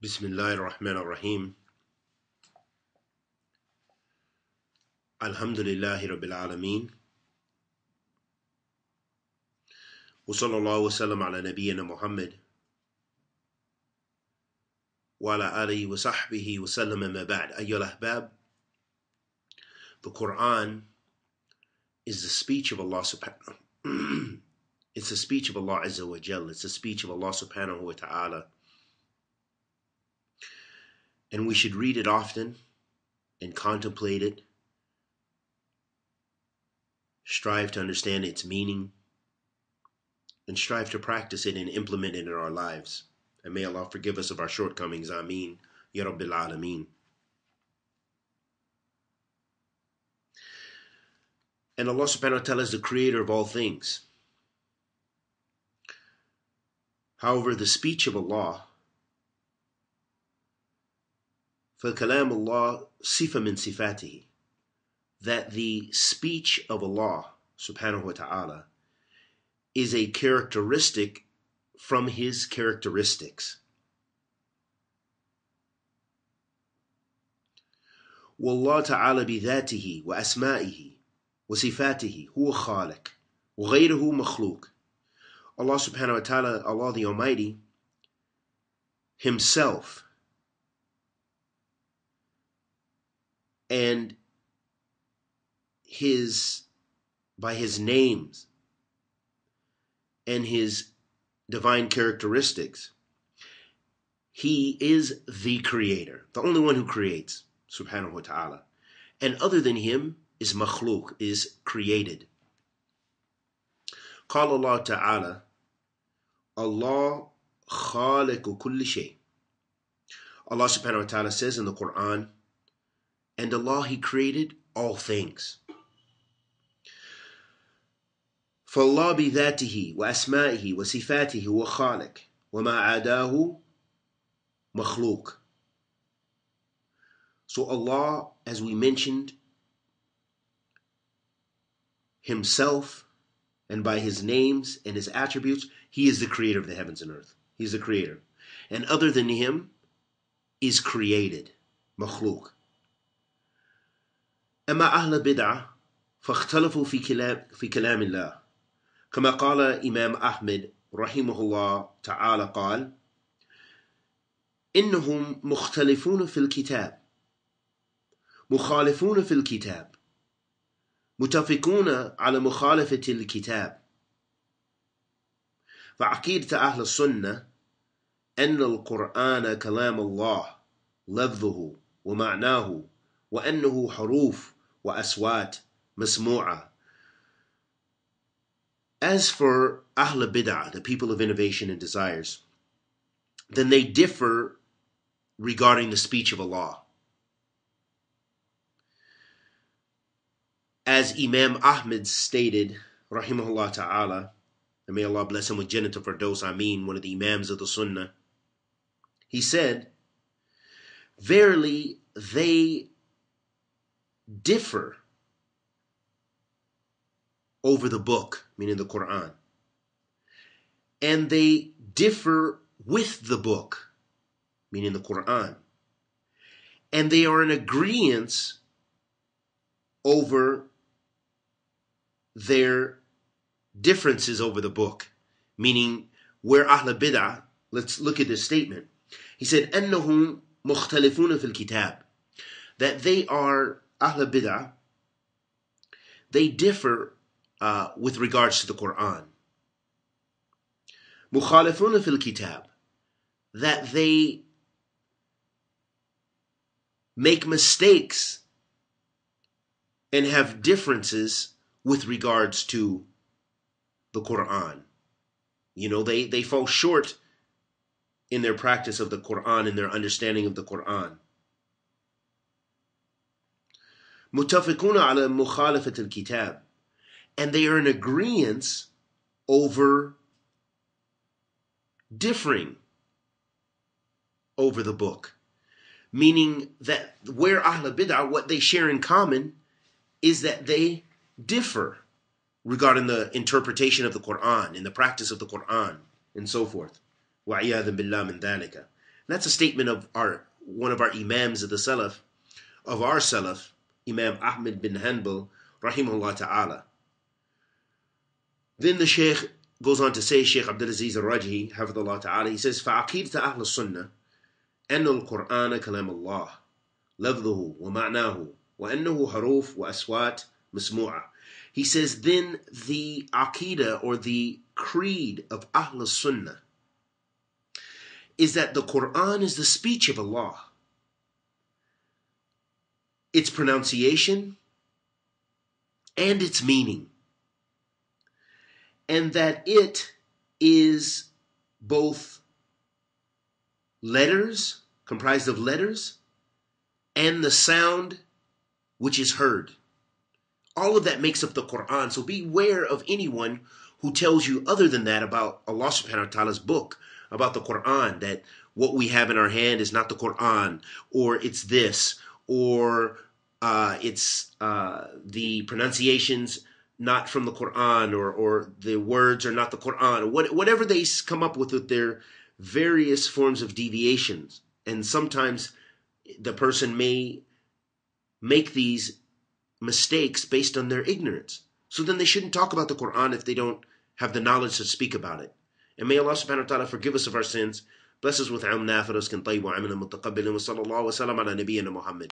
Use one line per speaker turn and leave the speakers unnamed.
بسم الله الرحمن الرحيم الحمد لله رب العالمين وصلى الله وسلم على نبينا محمد وعلى آله وصحبه وسلم ما بعد أيها الأحباب The Quran is the speech of Allah subhanahu it's the speech of Allah Azza wa Jal. It's the speech of Allah subhanahu wa ta'ala. And we should read it often and contemplate it, strive to understand its meaning, and strive to practice it and implement it in our lives. And may Allah forgive us of our shortcomings. Ameen. Ya Rabbil Alameen. And Allah subhanahu wa ta'ala is the creator of all things. However, the speech of Allah For kalam Allah sifah min sifati, That the speech of Allah subhanahu wa ta'ala is a characteristic from His characteristics. والله تعالى بذاته وأسمائه وصفاته هو خالق وغيره مخلوق Allah subhanahu wa ta'ala, Allah the Almighty, Himself and his by his names and his divine characteristics. He is the creator, the only one who creates, subhanahu wa ta'ala. And other than him is makhluk, is created. Call Allah Taala. Allah خالق kulli shay. Allah subhanahu wa ta'ala says in the Quran and Allah He created all things. فالله بذاته وأسمائه وصفاته وَخَالِقُ وما عداه مخلوق So Allah, as we mentioned, Himself and by His names and His attributes, He is the creator of the heavens and earth. He's the creator. And other than Him is created, مخلوق. أما أهل البدعة فاختلفوا في كلام, في كلام الله كما قال إمام أحمد رحمه الله تعالى قال إنهم مختلفون في الكتاب مخالفون في الكتاب متفقون على مخالفة الكتاب فعقيدة أهل السنة أن القرآن كلام الله لفظه ومعناه وأنه حروف وأصوات مسموعة. As for Ahl Bid'ah, the people of innovation and desires, then they differ regarding the speech of Allah. As Imam Ahmed stated, rahimahullah ta'ala, and may Allah bless him with Jannah for those I mean, one of the Imams of the Sunnah, he said, Verily, they differ over the book, meaning the Quran. And they differ with the book, meaning the Quran. And they are in agreement over their differences over the book, meaning where Ahl Bidah, let's look at this statement. He said, أَنَّهُمْ مُخْتَلِفُونَ فِي الْكِتَابِ That they are Ahl Bid'ah, they differ uh, with regards to the Quran. Mukhalifun fil kitab, that they make mistakes and have differences with regards to the Quran. You know, they, they fall short in their practice of the Quran and their understanding of the Quran. متفقون على مخالفة الكتاب and they are in agreement over differing over the book meaning that where al Bid'ah, what they share in common is that they differ regarding the interpretation of the Quran and the practice of the Quran and so forth. وَعِيَاذًا بِاللَّهِ مِنْ ذَلِكَ That's a statement of our one of our imams of the Salaf, of our Salaf, Imam Ahmed bin Hanbal, rahimahullah ta'ala. Then the Shaykh goes on to say, Shaykh Abdulaziz al-Rajhi, hafidhullah ta'ala, he says, فَعَقِيدَةَ أَهْلِ السُنَّةِ أَنَّ الْقُرْآنَ كَلَامَ اللَّهِ لَفْظُهُ وَمَعْنَاهُ وَأَنَّهُ حَرُوف وَأَسْوَاتٍ مَسْمُوعَةٍ He says, then the aqidah or the creed of Ahl Sunnah is that the Quran is the speech of Allah its pronunciation, and its meaning. And that it is both letters, comprised of letters, and the sound which is heard. All of that makes up the Quran. So beware of anyone who tells you other than that about Allah subhanahu wa ta'ala's book, about the Quran, that what we have in our hand is not the Quran, or it's this, or uh, it's uh, the pronunciations not from the Quran or or the words are not the Quran. What, whatever they come up with with their various forms of deviations, and sometimes the person may make these mistakes based on their ignorance. So then they shouldn't talk about the Quran if they don't have the knowledge to speak about it. And may Allah subhanahu wa ta'ala forgive us of our sins, bless us with ilm nafi'as, wa wa sallallahu wa sallam ala nabiyyina Muhammad.